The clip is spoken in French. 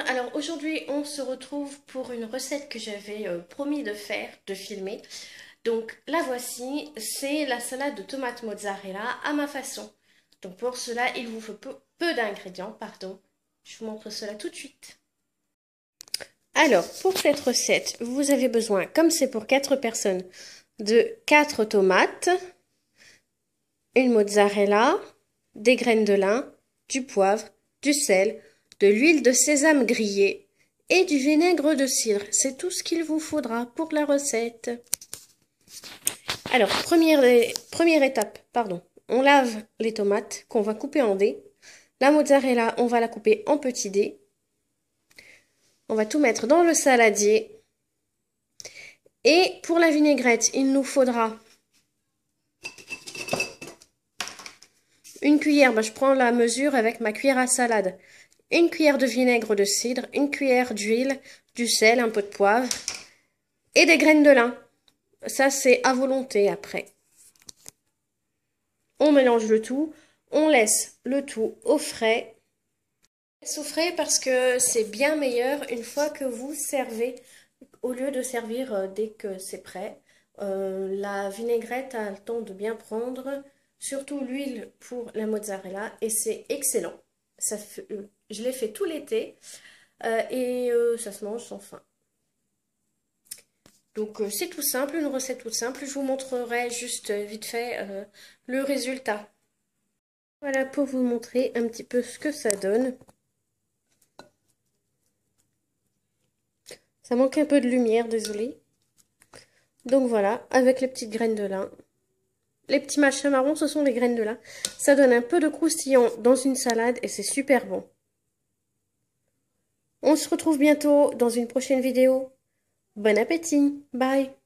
alors aujourd'hui on se retrouve pour une recette que j'avais euh, promis de faire, de filmer. Donc la voici, c'est la salade de tomates mozzarella à ma façon. Donc pour cela il vous faut peu, peu d'ingrédients, pardon. Je vous montre cela tout de suite. Alors pour cette recette, vous avez besoin, comme c'est pour 4 personnes, de 4 tomates, une mozzarella, des graines de lin, du poivre, du sel, de l'huile de sésame grillée et du vinaigre de cidre. C'est tout ce qu'il vous faudra pour la recette. Alors, première, première étape, pardon. On lave les tomates qu'on va couper en dés. La mozzarella, on va la couper en petits dés. On va tout mettre dans le saladier. Et pour la vinaigrette, il nous faudra Une cuillère, bah, je prends la mesure avec ma cuillère à salade. Une cuillère de vinaigre de cidre, une cuillère d'huile, du sel, un peu de poivre et des graines de lin. Ça, c'est à volonté après. On mélange le tout. On laisse le tout au frais. Au frais parce que c'est bien meilleur une fois que vous servez. Au lieu de servir euh, dès que c'est prêt, euh, la vinaigrette a le temps de bien prendre surtout l'huile pour la mozzarella et c'est excellent. Ça euh, je l'ai fait tout l'été euh, et euh, ça se mange sans faim. Donc c'est tout simple, une recette toute simple. Je vous montrerai juste vite fait le résultat. Voilà pour vous montrer un petit peu ce que ça donne. Ça manque un peu de lumière, désolé. Donc voilà, avec les petites graines de lin les petits machins marrons, ce sont les graines de lin. Ça donne un peu de croustillant dans une salade et c'est super bon. On se retrouve bientôt dans une prochaine vidéo. Bon appétit, bye